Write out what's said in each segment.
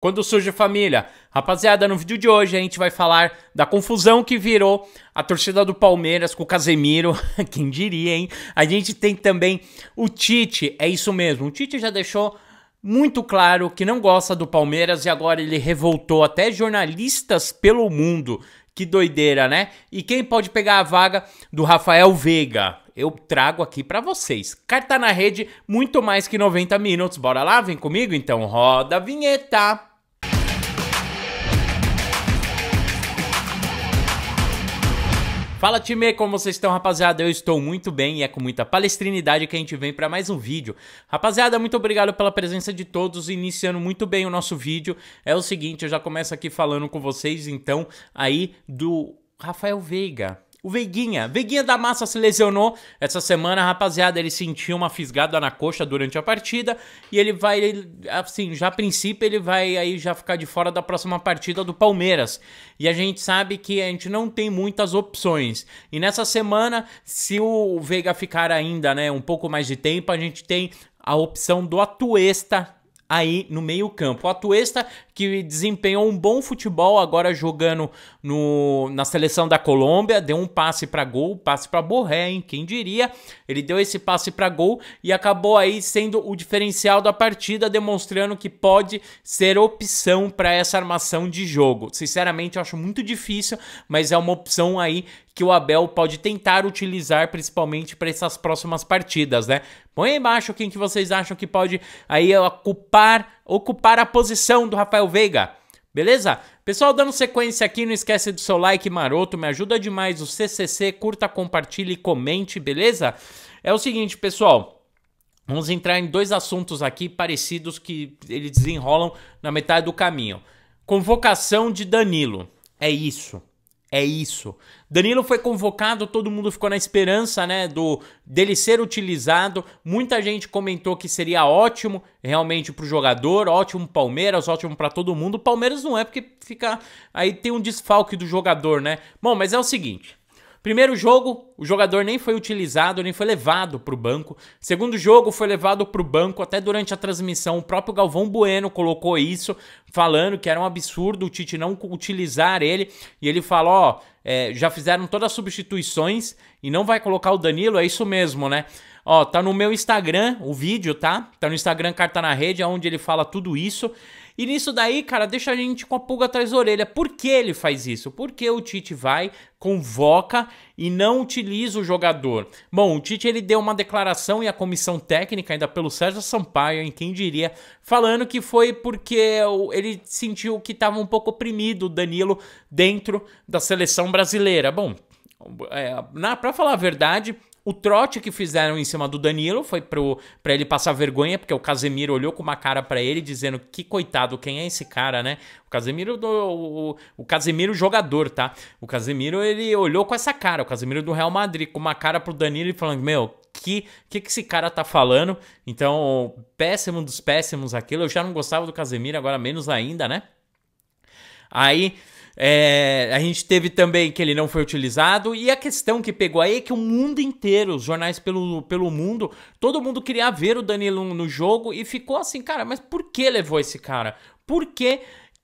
Quando surge família. Rapaziada, no vídeo de hoje a gente vai falar da confusão que virou a torcida do Palmeiras com o Casemiro. Quem diria, hein? A gente tem também o Tite, é isso mesmo. O Tite já deixou muito claro que não gosta do Palmeiras e agora ele revoltou até jornalistas pelo mundo. Que doideira, né? E quem pode pegar a vaga do Rafael Veiga? Eu trago aqui para vocês. Carta na rede, muito mais que 90 minutos. Bora lá, vem comigo então. Roda a vinheta. Fala time, como vocês estão rapaziada? Eu estou muito bem e é com muita palestrinidade que a gente vem para mais um vídeo. Rapaziada, muito obrigado pela presença de todos, iniciando muito bem o nosso vídeo. É o seguinte, eu já começo aqui falando com vocês então aí do Rafael Veiga o Veiguinha. Veiguinha da Massa se lesionou essa semana, rapaziada. Ele sentiu uma fisgada na coxa durante a partida e ele vai, assim, já a princípio ele vai aí já ficar de fora da próxima partida do Palmeiras. E a gente sabe que a gente não tem muitas opções. E nessa semana, se o Veiga ficar ainda, né, um pouco mais de tempo, a gente tem a opção do Atuesta aí no meio-campo. O Atuesta, que desempenhou um bom futebol agora jogando no, na seleção da Colômbia, deu um passe para gol, passe para Borré, hein? Quem diria? Ele deu esse passe para gol e acabou aí sendo o diferencial da partida, demonstrando que pode ser opção para essa armação de jogo. Sinceramente, eu acho muito difícil, mas é uma opção aí que o Abel pode tentar utilizar principalmente para essas próximas partidas, né? Põe aí embaixo quem que vocês acham que pode aí ocupar, ocupar a posição do Rafael Veiga. Beleza? Pessoal, dando sequência aqui, não esquece do seu like maroto, me ajuda demais o CCC, curta, compartilhe e comente, beleza? É o seguinte, pessoal, Vamos entrar em dois assuntos aqui parecidos que eles desenrolam na metade do caminho. Convocação de Danilo. É isso. É isso. Danilo foi convocado, todo mundo ficou na esperança, né, do dele ser utilizado. Muita gente comentou que seria ótimo realmente para o jogador, ótimo Palmeiras, ótimo para todo mundo. Palmeiras não é porque fica aí tem um desfalque do jogador, né? Bom, mas é o seguinte, Primeiro jogo, o jogador nem foi utilizado, nem foi levado para o banco. Segundo jogo, foi levado para o banco. Até durante a transmissão, o próprio Galvão Bueno colocou isso, falando que era um absurdo o Tite não utilizar ele. E ele falou: ó, é, já fizeram todas as substituições e não vai colocar o Danilo, é isso mesmo, né? Ó, tá no meu Instagram o vídeo, tá? Tá no Instagram Carta na Rede, é onde ele fala tudo isso. E nisso daí, cara, deixa a gente com a pulga atrás da orelha. Por que ele faz isso? Por que o Tite vai, convoca e não utiliza o jogador? Bom, o Tite ele deu uma declaração e a comissão técnica, ainda pelo Sérgio Sampaio, em quem diria, falando que foi porque ele sentiu que estava um pouco oprimido o Danilo dentro da seleção brasileira. Bom, é, para falar a verdade, o trote que fizeram em cima do Danilo foi pro, ele passar vergonha, porque o Casemiro olhou com uma cara para ele, dizendo que coitado, quem é esse cara, né? O Casemiro, do, o, o Casemiro jogador, tá? O Casemiro, ele olhou com essa cara, o Casemiro do Real Madrid, com uma cara pro Danilo e falando, meu, que, que que esse cara tá falando? Então, péssimo dos péssimos aquilo, eu já não gostava do Casemiro, agora menos ainda, né? Aí é, a gente teve também que ele não foi utilizado. E a questão que pegou aí é que o mundo inteiro, os jornais pelo, pelo mundo, todo mundo queria ver o Danilo no jogo e ficou assim, cara, mas por que levou esse cara? Por que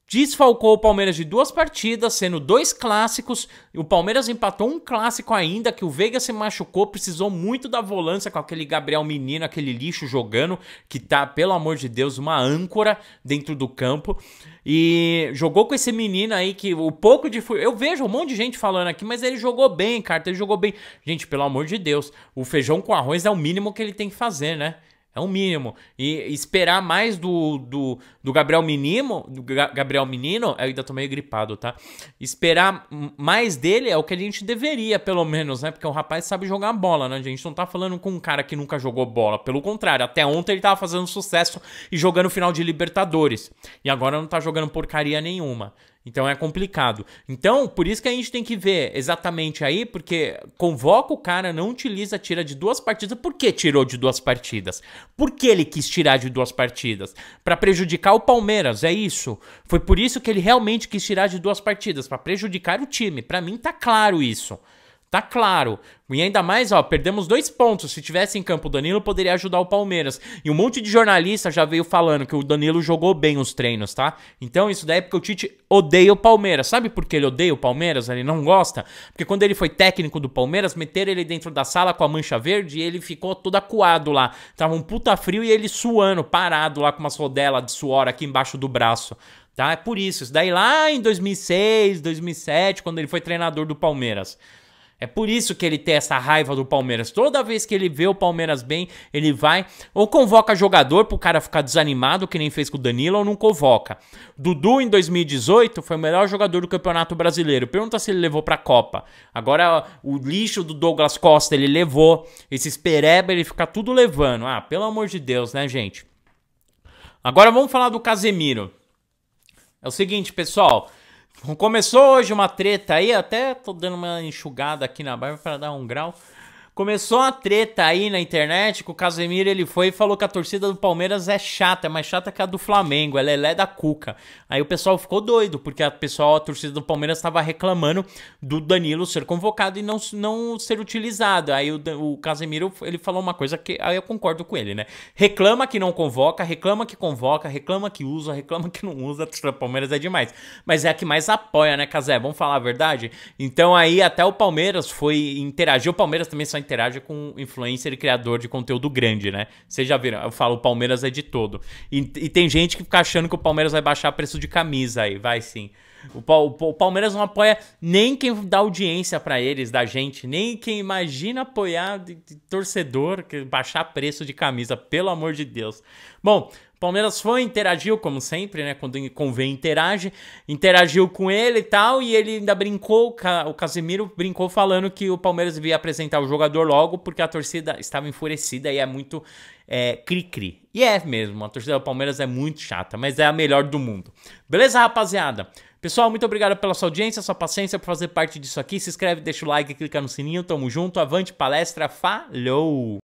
desfalcou o Palmeiras de duas partidas, sendo dois clássicos. O Palmeiras empatou um clássico ainda, que o Veiga se machucou, precisou muito da volância com aquele Gabriel Menino, aquele lixo jogando, que tá, pelo amor de Deus, uma âncora dentro do campo. E jogou com esse menino aí que o pouco de. Eu vejo um monte de gente falando aqui, mas ele jogou bem, Carter, Ele jogou bem. Gente, pelo amor de Deus, o feijão com arroz é o mínimo que ele tem que fazer, né? É o um mínimo. E esperar mais do, do, do Gabriel Menino, do Gabriel Menino, ainda tô meio gripado, tá? Esperar mais dele é o que a gente deveria, pelo menos, né? Porque o rapaz sabe jogar bola, né? A gente não tá falando com um cara que nunca jogou bola. Pelo contrário, até ontem ele tava fazendo sucesso e jogando final de Libertadores. E agora não tá jogando porcaria nenhuma. Então é complicado. Então, por isso que a gente tem que ver exatamente aí, porque convoca o cara, não utiliza, tira de duas partidas. Por que tirou de duas partidas? Por que ele quis tirar de duas partidas? Para prejudicar o Palmeiras, é isso. Foi por isso que ele realmente quis tirar de duas partidas, para prejudicar o time. Para mim tá claro isso. Tá claro. E ainda mais, ó, perdemos dois pontos. Se tivesse em campo, o Danilo poderia ajudar o Palmeiras. E um monte de jornalista já veio falando que o Danilo jogou bem os treinos, tá? Então isso daí é porque o Tite odeia o Palmeiras. Sabe por que ele odeia o Palmeiras? Ele não gosta? Porque quando ele foi técnico do Palmeiras, meteram ele dentro da sala com a mancha verde e ele ficou todo acuado lá. Tava um puta frio e ele suando, parado lá com umas rodelas de suor aqui embaixo do braço tá? É por isso. Isso daí lá em 2006, 2007, quando ele foi treinador do Palmeiras. É por isso que ele tem essa raiva do Palmeiras. Toda vez que ele vê o Palmeiras bem, ele vai ou convoca jogador pro cara ficar desanimado, que nem fez com o Danilo, ou não convoca. Dudu em 2018 foi o melhor jogador do Campeonato Brasileiro. Pergunta se ele levou pra Copa. Agora o lixo do Douglas Costa ele levou, esse pereba ele fica tudo levando. Ah, pelo amor de Deus, né, gente? Agora vamos falar do Casemiro. É o seguinte, pessoal, Começou hoje uma treta aí, até tô dando uma enxugada aqui na barba para dar um grau. Começou a treta aí na internet que o Casemiro ele foi e falou que a torcida do Palmeiras é chata, é mais chata que a do Flamengo, ela é lé da cuca. Aí o pessoal ficou doido, porque a pessoal, a torcida do Palmeiras estava reclamando do Danilo ser convocado e não, não ser utilizado. Aí o, o Casemiro ele falou uma coisa que aí eu concordo com ele, né? Reclama que não convoca, reclama que convoca, reclama que usa, reclama que não usa, a torcida do Palmeiras é demais. Mas é a que mais apoia, né, Casé? Vamos falar a verdade? Então aí até o Palmeiras foi interagir, o Palmeiras também só interage com influencer e criador de conteúdo grande, né? Vocês já viram, eu falo, o Palmeiras é de todo. E, e tem gente que fica achando que o Palmeiras vai baixar preço de camisa aí, vai sim. O, o, o Palmeiras não apoia nem quem dá audiência para eles, da gente, nem quem imagina apoiar de, de torcedor, que baixar preço de camisa, pelo amor de Deus. Bom, Palmeiras foi, interagiu, como sempre, né? Quando convém, interage. Interagiu com ele e tal, e ele ainda brincou, o Casemiro brincou falando que o Palmeiras devia apresentar o jogador logo, porque a torcida estava enfurecida e é muito é, cri-cri. É, e é mesmo, a torcida do Palmeiras é muito chata, mas é a melhor do mundo. Beleza, rapaziada? Pessoal, muito obrigado pela sua audiência, sua paciência por fazer parte disso aqui. Se inscreve, deixa o like, clica no sininho. Tamo junto. Avante palestra. Falhou!